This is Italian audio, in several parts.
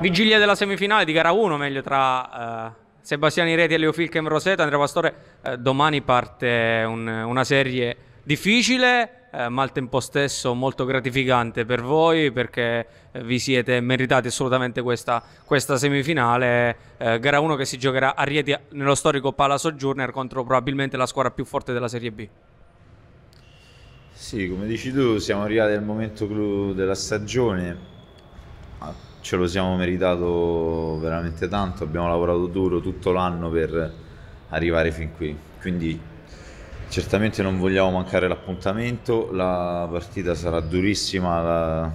Vigilia della semifinale di gara 1, meglio tra eh, Sebastiani Reti e Leo Filchem Roseto. Andrea Pastore, eh, domani parte un, una serie difficile, eh, ma al tempo stesso molto gratificante per voi perché eh, vi siete meritati assolutamente questa, questa semifinale. Eh, gara 1 che si giocherà a Rieti nello storico Palazzo Journer contro probabilmente la squadra più forte della Serie B. Sì, come dici tu, siamo arrivati al momento clou della stagione ah, ce lo siamo meritato veramente tanto, abbiamo lavorato duro tutto l'anno per arrivare fin qui, quindi certamente non vogliamo mancare l'appuntamento, la partita sarà durissima, la,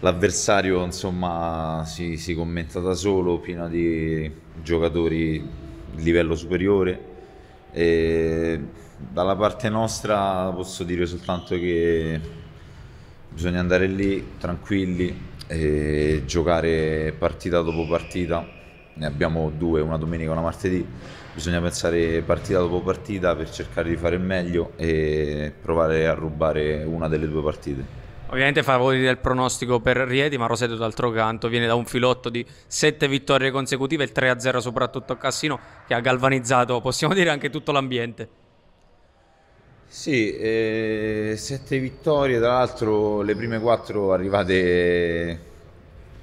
l'avversario insomma si, si commenta da solo, pieno di giocatori di livello superiore. E dalla parte nostra posso dire soltanto che bisogna andare lì tranquilli, e giocare partita dopo partita, ne abbiamo due, una domenica e una martedì, bisogna pensare partita dopo partita per cercare di fare il meglio e provare a rubare una delle due partite. Ovviamente favori del pronostico per Rieti, ma Roseto d'altro canto viene da un filotto di sette vittorie consecutive, il 3-0 soprattutto a Cassino, che ha galvanizzato, possiamo dire, anche tutto l'ambiente. Sì, eh, sette vittorie, tra l'altro le prime quattro arrivate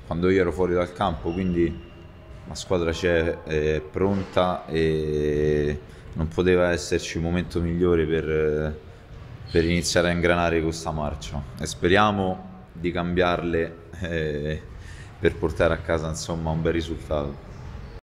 quando io ero fuori dal campo, quindi la squadra c'è eh, pronta e non poteva esserci un momento migliore per, per iniziare a ingranare questa marcia e speriamo di cambiarle eh, per portare a casa insomma, un bel risultato.